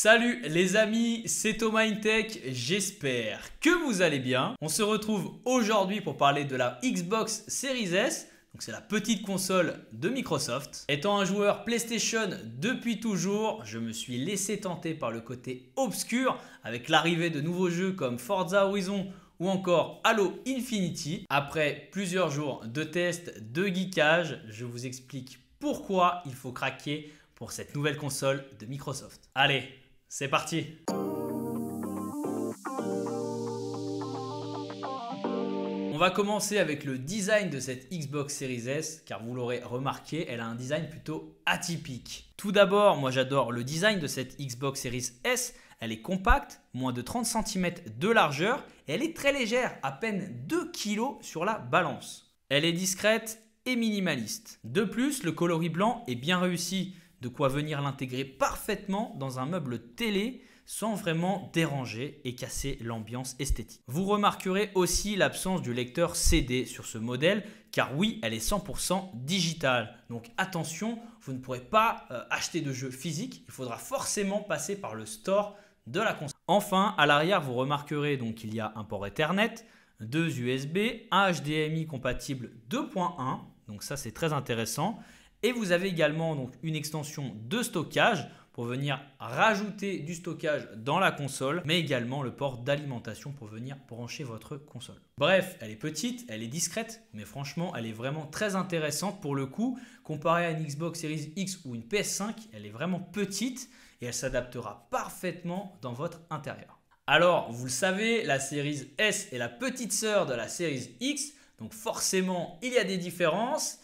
Salut les amis, c'est Thomas Intech, j'espère que vous allez bien. On se retrouve aujourd'hui pour parler de la Xbox Series S. Donc c'est la petite console de Microsoft. Étant un joueur PlayStation depuis toujours, je me suis laissé tenter par le côté obscur avec l'arrivée de nouveaux jeux comme Forza Horizon ou encore Halo Infinity. Après plusieurs jours de tests, de geekage, je vous explique pourquoi il faut craquer pour cette nouvelle console de Microsoft. Allez, c'est parti On va commencer avec le design de cette Xbox Series S, car vous l'aurez remarqué, elle a un design plutôt atypique. Tout d'abord, moi j'adore le design de cette Xbox Series S, elle est compacte, moins de 30 cm de largeur, elle est très légère, à peine 2 kg sur la balance. Elle est discrète et minimaliste. De plus, le coloris blanc est bien réussi de quoi venir l'intégrer parfaitement dans un meuble télé sans vraiment déranger et casser l'ambiance esthétique. Vous remarquerez aussi l'absence du lecteur CD sur ce modèle, car oui, elle est 100% digitale. Donc attention, vous ne pourrez pas euh, acheter de jeux physiques, il faudra forcément passer par le store de la console. Enfin, à l'arrière, vous remarquerez donc qu'il y a un port Ethernet, deux USB, un HDMI compatible 2.1, donc ça c'est très intéressant, et vous avez également donc une extension de stockage pour venir rajouter du stockage dans la console, mais également le port d'alimentation pour venir brancher votre console. Bref, elle est petite, elle est discrète, mais franchement, elle est vraiment très intéressante pour le coup. Comparée à une Xbox Series X ou une PS5, elle est vraiment petite et elle s'adaptera parfaitement dans votre intérieur. Alors, vous le savez, la Series S est la petite sœur de la Series X, donc forcément, il y a des différences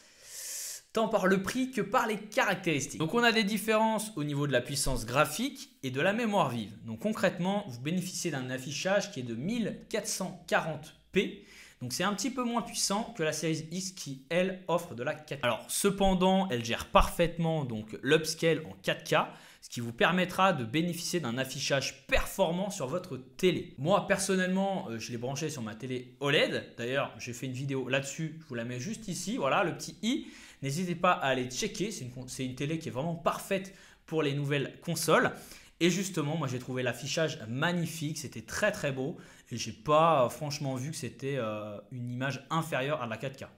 tant par le prix que par les caractéristiques. Donc on a des différences au niveau de la puissance graphique et de la mémoire vive. Donc concrètement, vous bénéficiez d'un affichage qui est de 1440p donc c'est un petit peu moins puissant que la série X qui, elle, offre de la 4K. Alors cependant, elle gère parfaitement donc l'upscale en 4K, ce qui vous permettra de bénéficier d'un affichage performant sur votre télé. Moi personnellement, euh, je l'ai branché sur ma télé OLED. D'ailleurs, j'ai fait une vidéo là-dessus, je vous la mets juste ici, voilà, le petit i. N'hésitez pas à aller checker, c'est une télé qui est vraiment parfaite pour les nouvelles consoles. Et justement, moi j'ai trouvé l'affichage magnifique, c'était très très beau et j'ai pas euh, franchement vu que c'était euh, une image inférieure à la 4K.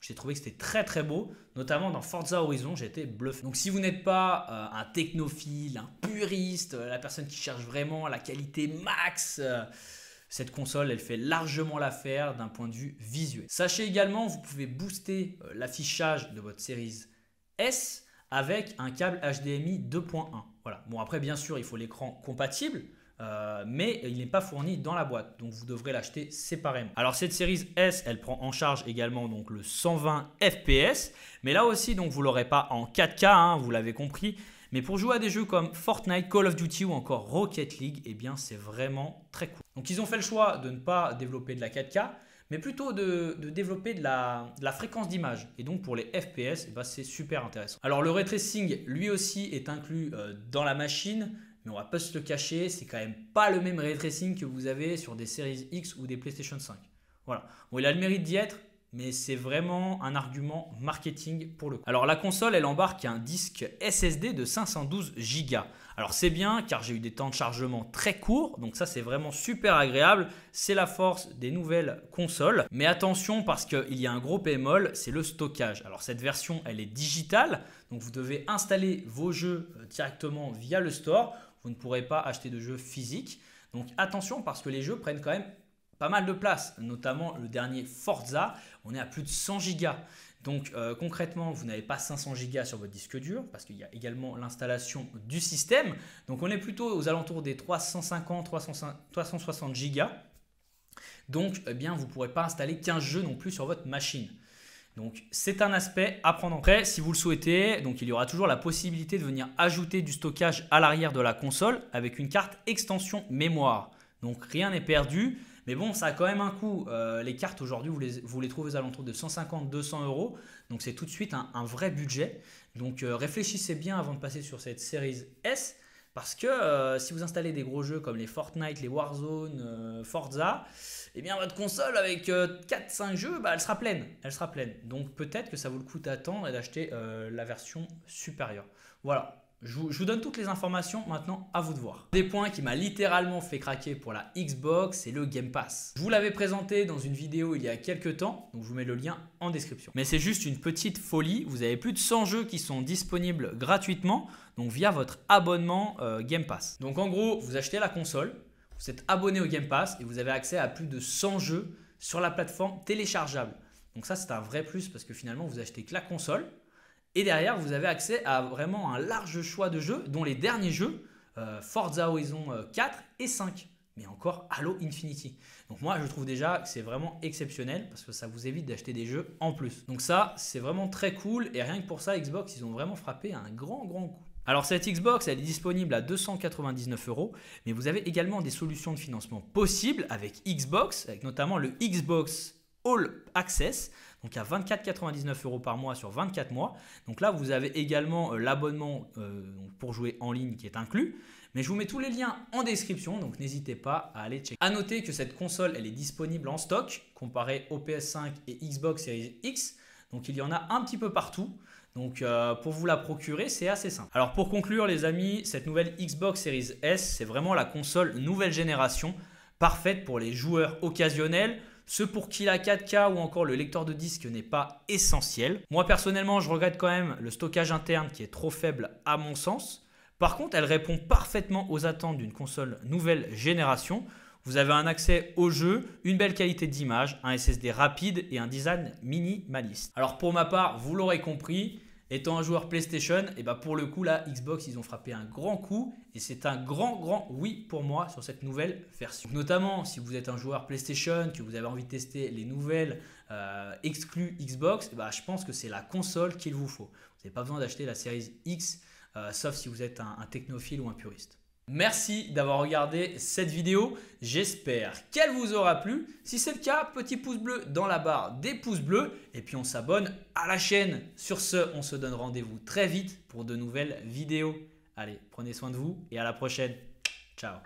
J'ai trouvé que c'était très très beau, notamment dans Forza Horizon, j'ai été bluffé. Donc si vous n'êtes pas euh, un technophile, un puriste, la personne qui cherche vraiment la qualité max, cette console, elle fait largement l'affaire d'un point de vue visuel. Sachez également, vous pouvez booster l'affichage de votre série S avec un câble HDMI 2.1. Voilà. Bon, après, bien sûr, il faut l'écran compatible. Euh, mais il n'est pas fourni dans la boîte, donc vous devrez l'acheter séparément. Alors cette série S, elle prend en charge également donc le 120 FPS, mais là aussi donc vous l'aurez pas en 4K, hein, vous l'avez compris. Mais pour jouer à des jeux comme Fortnite, Call of Duty ou encore Rocket League, eh bien c'est vraiment très cool. Donc ils ont fait le choix de ne pas développer de la 4K, mais plutôt de, développer de la, fréquence d'image. Et donc pour les FPS, bah eh ben, c'est super intéressant. Alors le ray tracing, lui aussi, est inclus euh, dans la machine, mais on va pas se le cacher, c'est quand même pas le même ray tracing que vous avez sur des séries X ou des PlayStation 5. Voilà. Bon, il a le mérite d'y être, mais c'est vraiment un argument marketing pour le coup. Alors la console, elle embarque un disque SSD de 512 Go. Alors c'est bien car j'ai eu des temps de chargement très courts, donc ça c'est vraiment super agréable, c'est la force des nouvelles consoles. Mais attention parce qu'il y a un gros bémol, c'est le stockage. Alors cette version elle est digitale, donc vous devez installer vos jeux euh, directement via le store, vous ne pourrez pas acheter de jeux physiques. Donc attention parce que les jeux prennent quand même pas mal de place, notamment le dernier Forza, on est à plus de 100 gigas. Donc euh, concrètement, vous n'avez pas 500 gigas sur votre disque dur parce qu'il y a également l'installation du système. Donc on est plutôt aux alentours des 350, 360 gigas. Donc eh bien, vous ne pourrez pas installer 15 jeux non plus sur votre machine. Donc c'est un aspect à prendre en compte. Si vous le souhaitez, donc il y aura toujours la possibilité de venir ajouter du stockage à l'arrière de la console avec une carte extension mémoire. Donc rien n'est perdu. Mais bon, ça a quand même un coût. Euh, les cartes aujourd'hui, vous les, trouvez aux alentours de 150-200 euros. Donc c'est tout de suite un, vrai budget. Donc euh, réfléchissez bien avant de passer sur cette série S. Parce que euh, si vous installez des gros jeux comme les Fortnite, les Warzone, Forza, eh bien votre console avec 4-5 jeux, bah, elle sera pleine. Elle sera pleine. Donc peut-être que ça vaut le coup d'attendre et d'acheter la version supérieure. Voilà, je vous, donne toutes les informations maintenant à vous de voir. Un Des points qui m'a littéralement fait craquer pour la Xbox, c'est le Game Pass. Je vous l'avais présenté dans une vidéo il y a quelques temps, donc je vous mets le lien en description. Mais c'est juste une petite folie, vous avez plus de 100 jeux qui sont disponibles gratuitement, donc via votre abonnement euh, Game Pass. Donc en gros, vous achetez la console, vous êtes abonné au Game Pass et vous avez accès à plus de 100 jeux sur la plateforme téléchargeable. Donc ça c'est un vrai plus parce que finalement vous achetez que la console, et derrière, vous avez accès à vraiment un large choix de jeux, dont les derniers jeux, euh, Forza Horizon 4 euh, et 5, mais encore Halo Infinity. Donc moi, je trouve déjà que c'est vraiment exceptionnel parce que ça vous évite d'acheter des jeux en plus. Donc ça, c'est vraiment très cool et rien que pour ça, Xbox, ils ont vraiment frappé un grand, grand coup. Alors cette Xbox, elle est disponible à 299 euros, mais vous avez également des solutions de financement possibles avec Xbox, avec notamment le Xbox All Access, donc à 24,99 euros par mois sur 24 mois. Donc là, vous avez également euh, l'abonnement euh, pour jouer en ligne qui est inclus. Mais je vous mets tous les liens en description, donc n'hésitez pas à aller checker. A noter que cette console, elle est disponible en stock, comparée au PS5 et Xbox Series X. Donc il y en a un petit peu partout. Donc euh, pour vous la procurer, c'est assez simple. Alors pour conclure les amis, cette nouvelle Xbox Series S, c'est vraiment la console nouvelle génération, parfaite pour les joueurs occasionnels ce pour qui la 4K ou encore le lecteur de disque n'est pas essentiel. Moi personnellement, je regrette quand même le stockage interne qui est trop faible à mon sens. Par contre, elle répond parfaitement aux attentes d'une console nouvelle génération. Vous avez un accès au jeu, une belle qualité d'image, un SSD rapide et un design minimaliste. Alors pour ma part, vous l'aurez compris, Étant un joueur PlayStation, et eh ben, pour le coup, là, Xbox, ils ont frappé un grand coup. Et c'est un grand, grand oui pour moi sur cette nouvelle version. Notamment, si vous êtes un joueur PlayStation, que vous avez envie de tester les nouvelles euh, exclus Xbox, eh ben, je pense que c'est la console qu'il vous faut. Vous n'avez pas besoin d'acheter la série X, euh, sauf si vous êtes un technophile ou un puriste. Merci d'avoir regardé cette vidéo, j'espère qu'elle vous aura plu. Si c'est le cas, petit pouce bleu dans la barre des pouces bleus et puis on s'abonne à la chaîne. Sur ce, on se donne rendez-vous très vite pour de nouvelles vidéos. Allez, prenez soin de vous et à la prochaine. Ciao